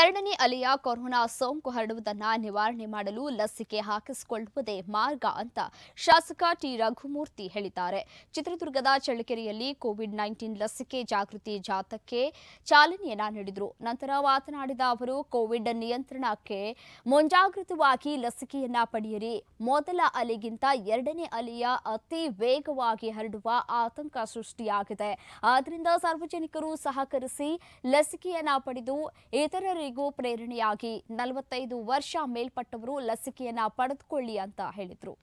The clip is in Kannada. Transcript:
ಎರಡನೇ ಅಲೆಯ ಕೊರೋನಾ ಸೋಂಕು ಹರಡುವುದನ್ನು ನಿವಾರಣೆ ಮಾಡಲು ಲಸಿಕೆ ಹಾಕಿಸಿಕೊಳ್ಳುವುದೇ ಮಾರ್ಗ ಅಂತ ಶಾಸಕ ಟಿ ರಘುಮೂರ್ತಿ ಹೇಳಿದ್ದಾರೆ ಚಿತ್ರದುರ್ಗದ ಚಳ್ಳಕೆರೆಯಲ್ಲಿ ಕೋವಿಡ್ ನೈನ್ಟೀನ್ ಲಸಿಕೆ ಜಾಗೃತಿ ಜಾಥಾಕ್ಕೆ ಚಾಲನೆಯನ್ನ ನೀಡಿದರು ನಂತರ ಮಾತನಾಡಿದ ಅವರು ಕೋವಿಡ್ ನಿಯಂತ್ರಣಕ್ಕೆ ಮುಂಜಾಗೃತವಾಗಿ ಲಸಿಕೆಯನ್ನ ಪಡೆಯಿರಿ ಮೊದಲ ಅಲೆಗಿಂತ ಎರಡನೇ ಅಲೆಯ ಅತಿ ವೇಗವಾಗಿ ಹರಡುವ ಆತಂಕ ಸೃಷ್ಟಿಯಾಗಿದೆ ಆದ್ದರಿಂದ ಸಾರ್ವಜನಿಕರು ಸಹಕರಿಸಿ ಲಸಿಕೆಯನ್ನ ಪಡೆದು ಇತರ ಇತರರಿಗೂ ಪ್ರೇರಣೆಯಾಗಿ ನಲವತ್ತೈದು ವರ್ಷ ಮೇಲ್ಪಟ್ಟವರು ಲಸಿಕೆಯನ್ನ ಪಡೆದುಕೊಳ್ಳಿ ಅಂತ ಹೇಳಿದ್ರು